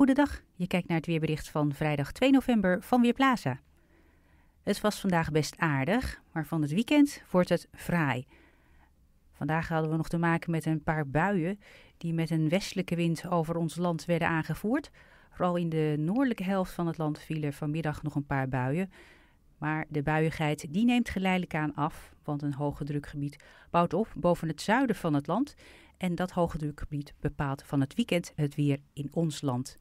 Goedendag, je kijkt naar het weerbericht van vrijdag 2 november van Weerplaza. Het was vandaag best aardig, maar van het weekend wordt het fraai. Vandaag hadden we nog te maken met een paar buien die met een westelijke wind over ons land werden aangevoerd. Vooral in de noordelijke helft van het land vielen vanmiddag nog een paar buien. Maar de buiigheid die neemt geleidelijk aan af, want een hoge drukgebied bouwt op boven het zuiden van het land. En dat hoge drukgebied bepaalt van het weekend het weer in ons land.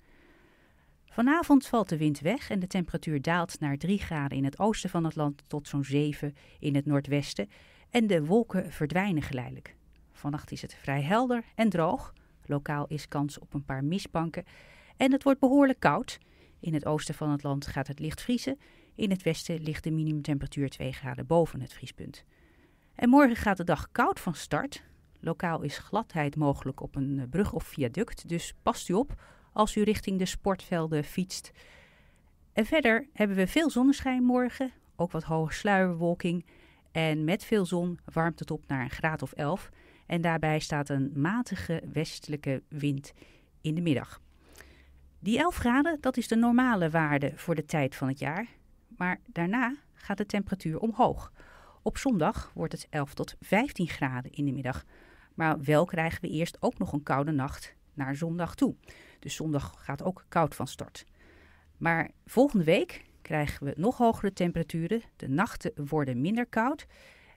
Vanavond valt de wind weg en de temperatuur daalt naar 3 graden in het oosten van het land tot zo'n 7 in het noordwesten en de wolken verdwijnen geleidelijk. Vannacht is het vrij helder en droog. Lokaal is kans op een paar mistbanken en het wordt behoorlijk koud. In het oosten van het land gaat het licht vriezen. In het westen ligt de minimumtemperatuur 2 graden boven het vriespunt. En morgen gaat de dag koud van start. Lokaal is gladheid mogelijk op een brug of viaduct, dus past u op als u richting de sportvelden fietst. En verder hebben we veel zonneschijn morgen, ook wat hoge sluierbewolking. En met veel zon warmt het op naar een graad of 11. En daarbij staat een matige westelijke wind in de middag. Die 11 graden, dat is de normale waarde voor de tijd van het jaar. Maar daarna gaat de temperatuur omhoog. Op zondag wordt het 11 tot 15 graden in de middag. Maar wel krijgen we eerst ook nog een koude nacht naar zondag toe. Dus zondag gaat ook koud van start. Maar volgende week krijgen we nog hogere temperaturen. De nachten worden minder koud.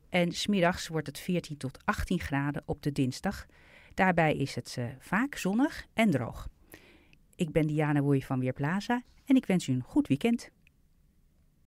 En smiddags wordt het 14 tot 18 graden op de dinsdag. Daarbij is het eh, vaak zonnig en droog. Ik ben Diana Woei van Weerplaza en ik wens u een goed weekend.